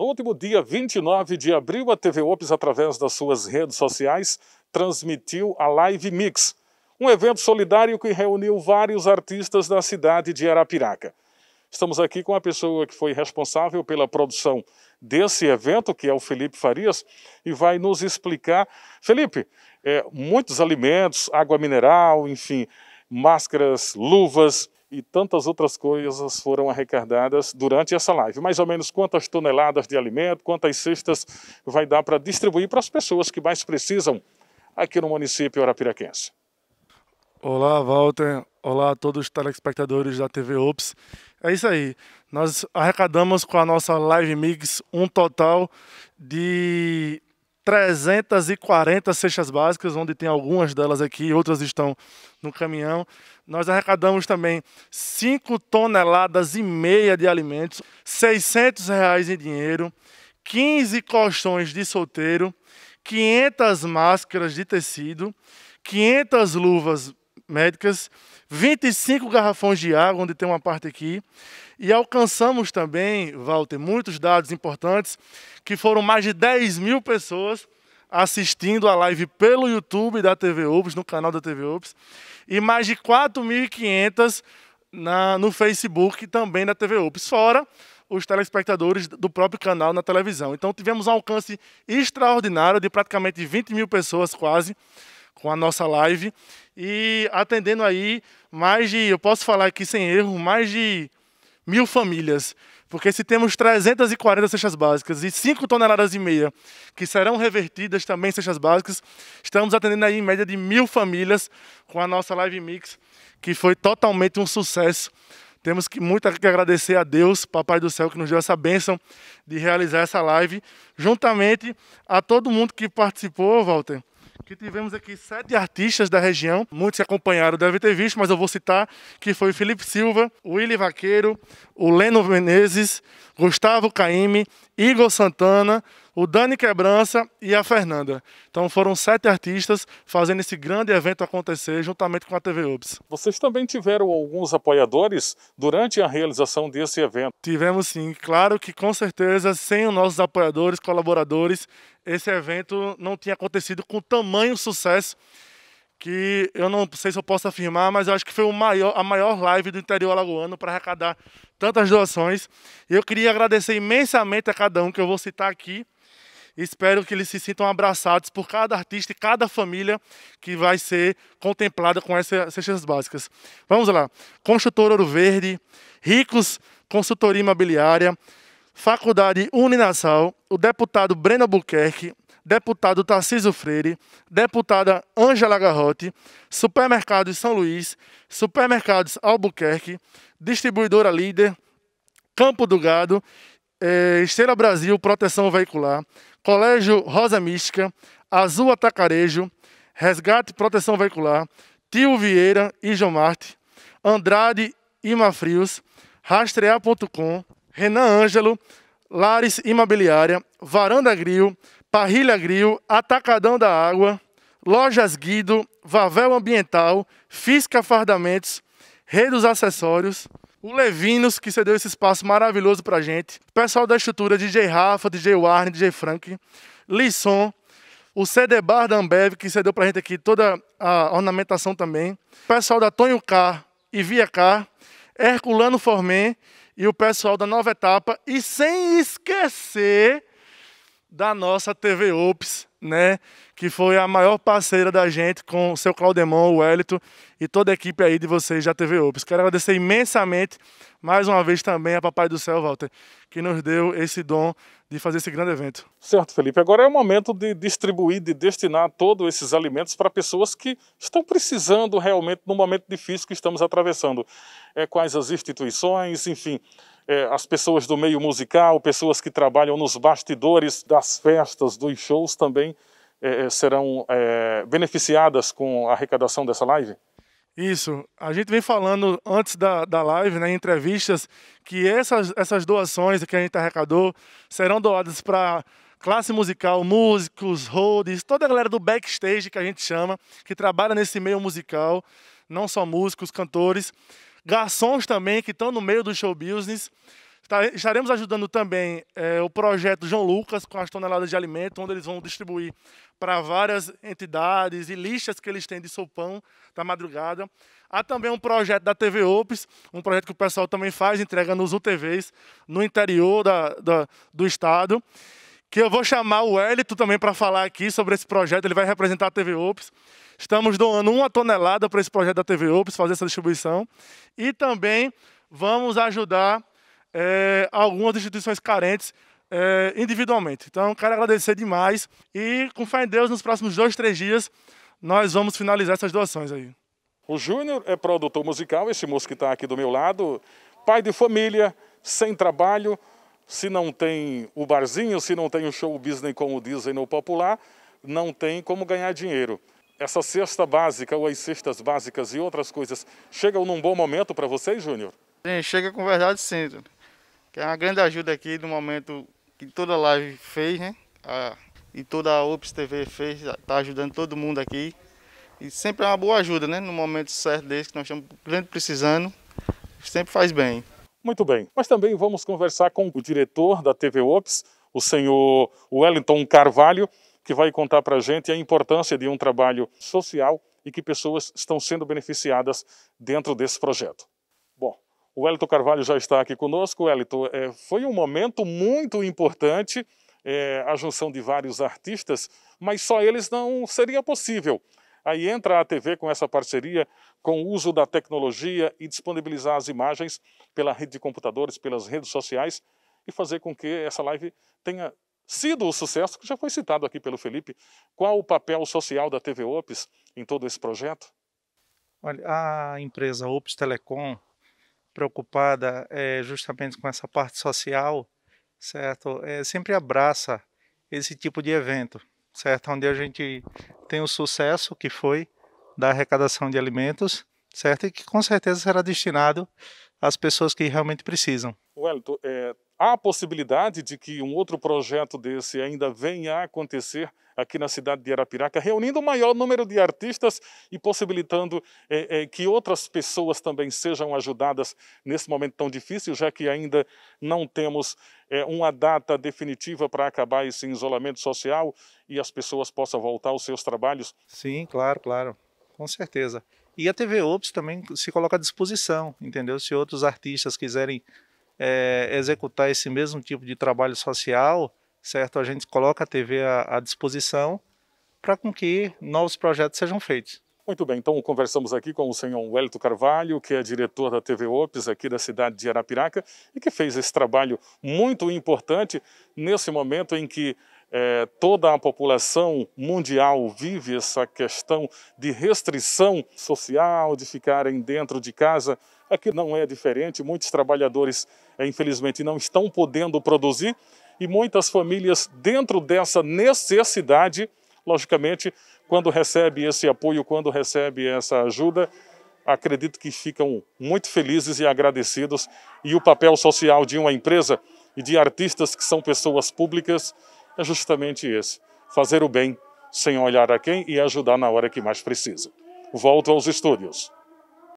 No último dia 29 de abril, a TV Ops, através das suas redes sociais, transmitiu a Live Mix, um evento solidário que reuniu vários artistas da cidade de Arapiraca. Estamos aqui com a pessoa que foi responsável pela produção desse evento, que é o Felipe Farias, e vai nos explicar. Felipe, é, muitos alimentos, água mineral, enfim, máscaras, luvas, e tantas outras coisas foram arrecadadas durante essa live. Mais ou menos quantas toneladas de alimento, quantas cestas vai dar para distribuir para as pessoas que mais precisam aqui no município arapiraquense. Olá, Walter. Olá a todos os telespectadores da TV Ops. É isso aí. Nós arrecadamos com a nossa Live Mix um total de 340 cestas básicas, onde tem algumas delas aqui, outras estão no caminhão. Nós arrecadamos também 5 toneladas e meia de alimentos, 600 reais em dinheiro, 15 colchões de solteiro, 500 máscaras de tecido, 500 luvas médicas, 25 garrafões de água, onde tem uma parte aqui, e alcançamos também, Walter, muitos dados importantes, que foram mais de 10 mil pessoas assistindo a live pelo YouTube da TV UBS, no canal da TV UBS, e mais de 4.500 no Facebook também da TV UBS, fora os telespectadores do próprio canal na televisão. Então tivemos um alcance extraordinário de praticamente 20 mil pessoas quase com a nossa live e atendendo aí mais de, eu posso falar aqui sem erro, mais de mil famílias. Porque se temos 340 cestas básicas e 5 toneladas e meia que serão revertidas também em cestas básicas, estamos atendendo aí em média de mil famílias com a nossa Live Mix, que foi totalmente um sucesso. Temos que muito que agradecer a Deus, Papai do Céu, que nos deu essa bênção de realizar essa live, juntamente a todo mundo que participou, Walter, que tivemos aqui sete artistas da região, muitos que acompanharam devem ter visto, mas eu vou citar, que foi Felipe Silva, Willy Vaqueiro, o Leno Menezes, Gustavo Caime Igor Santana, o Dani Quebrança e a Fernanda. Então foram sete artistas fazendo esse grande evento acontecer juntamente com a TV UBS. Vocês também tiveram alguns apoiadores durante a realização desse evento? Tivemos sim, claro que com certeza, sem os nossos apoiadores, colaboradores, esse evento não tinha acontecido com tamanho sucesso que eu não sei se eu posso afirmar, mas eu acho que foi maior, a maior live do interior alagoano para arrecadar tantas doações. Eu queria agradecer imensamente a cada um que eu vou citar aqui. Espero que eles se sintam abraçados por cada artista e cada família que vai ser contemplada com essas cestas básicas. Vamos lá. Construtor Ouro Verde, Ricos Consultoria Imobiliária, Faculdade Uninasal, o deputado Breno Buquerque, deputado Tarciso Freire, deputada Ângela Garrote, Supermercados São Luís, Supermercados Albuquerque, Distribuidora Líder, Campo do Gado, eh, Esteira Brasil Proteção Veicular, Colégio Rosa Mística, Azul Atacarejo, Resgate Proteção Veicular, Tio Vieira e João Marte, Andrade e Frios, Rastrear.com, Renan Ângelo, Lares Imobiliária, Varanda Grill, Parrilha Grill, Atacadão da Água, Lojas Guido, Vavel Ambiental, Fisca Fardamentos, Rei dos Acessórios, o Levinos, que cedeu esse espaço maravilhoso pra gente, o pessoal da estrutura, DJ Rafa, DJ Warren, DJ Frank, Lisson, o CD Bar da Ambev, que cedeu pra gente aqui toda a ornamentação também, o pessoal da Tonho Car e Via Car, Herculano Formé e o pessoal da Nova Etapa, e sem esquecer da nossa TV Ops, né? Que foi a maior parceira da gente com o seu Claudemon, o Wellington e toda a equipe aí de vocês da TV Ops. Quero agradecer imensamente, mais uma vez também, a Papai do Céu, Walter, que nos deu esse dom de fazer esse grande evento. Certo, Felipe. Agora é o momento de distribuir, de destinar todos esses alimentos para pessoas que estão precisando realmente no momento difícil que estamos atravessando. É, quais as instituições, enfim é, as pessoas do meio musical, pessoas que trabalham nos bastidores das festas, dos shows também é, é serão é, beneficiadas com a arrecadação dessa live? Isso. A gente vem falando antes da, da live, né, em entrevistas, que essas, essas doações que a gente arrecadou serão doadas para classe musical, músicos, roadies, toda a galera do backstage que a gente chama, que trabalha nesse meio musical, não só músicos, cantores garçons também que estão no meio do show business. Estaremos ajudando também é, o projeto João Lucas com as toneladas de alimento, onde eles vão distribuir para várias entidades e lixas que eles têm de sopão da madrugada. Há também um projeto da TV Ops, um projeto que o pessoal também faz, entrega nos UTVs no interior da, da do estado. Que eu vou chamar o Hélito também para falar aqui sobre esse projeto, ele vai representar a TV Ops. Estamos doando uma tonelada para esse projeto da TV Ops, fazer essa distribuição. E também vamos ajudar é, algumas instituições carentes é, individualmente. Então, quero agradecer demais e, com fé em Deus, nos próximos dois, três dias, nós vamos finalizar essas doações aí. O Júnior é produtor musical, esse moço que está aqui do meu lado, pai de família, sem trabalho, se não tem o barzinho, se não tem o show business, como dizem no popular, não tem como ganhar dinheiro essa cesta básica ou as cestas básicas e outras coisas chegam num bom momento para vocês, Júnior? Sim, chega com verdade sim, que é uma grande ajuda aqui no momento que toda a live fez, né? A, e toda a Ops TV fez, está ajudando todo mundo aqui. E sempre é uma boa ajuda, né? No momento certo desse que nós estamos grande precisando, sempre faz bem. Muito bem. Mas também vamos conversar com o diretor da TV Ops, o senhor Wellington Carvalho, que vai contar para a gente a importância de um trabalho social e que pessoas estão sendo beneficiadas dentro desse projeto. Bom, o Elito Carvalho já está aqui conosco. Elito, é, foi um momento muito importante é, a junção de vários artistas, mas só eles não seria possível. Aí entra a TV com essa parceria, com o uso da tecnologia e disponibilizar as imagens pela rede de computadores, pelas redes sociais e fazer com que essa live tenha sido o sucesso que já foi citado aqui pelo Felipe. Qual o papel social da TV Ops em todo esse projeto? Olha, a empresa Ops Telecom, preocupada é, justamente com essa parte social, certo? É, sempre abraça esse tipo de evento, certo? Onde a gente tem o sucesso que foi da arrecadação de alimentos, certo? E que com certeza será destinado às pessoas que realmente precisam. Wellington, é, Há a possibilidade de que um outro projeto desse ainda venha a acontecer aqui na cidade de Arapiraca, reunindo o maior número de artistas e possibilitando é, é, que outras pessoas também sejam ajudadas nesse momento tão difícil, já que ainda não temos é, uma data definitiva para acabar esse isolamento social e as pessoas possam voltar aos seus trabalhos. Sim, claro, claro, com certeza. E a TV Ops também se coloca à disposição, entendeu? Se outros artistas quiserem é, executar esse mesmo tipo de trabalho social, certo? A gente coloca a TV à, à disposição para com que novos projetos sejam feitos. Muito bem, então conversamos aqui com o senhor Welito Carvalho, que é diretor da TV Ops aqui da cidade de Arapiraca e que fez esse trabalho muito importante nesse momento em que é, toda a população mundial vive essa questão de restrição social, de ficarem dentro de casa. Aqui não é diferente, muitos trabalhadores, é, infelizmente, não estão podendo produzir e muitas famílias, dentro dessa necessidade, logicamente, quando recebe esse apoio, quando recebe essa ajuda, acredito que ficam muito felizes e agradecidos. E o papel social de uma empresa e de artistas que são pessoas públicas é justamente esse: fazer o bem sem olhar a quem e ajudar na hora que mais precisa. Volto aos estúdios.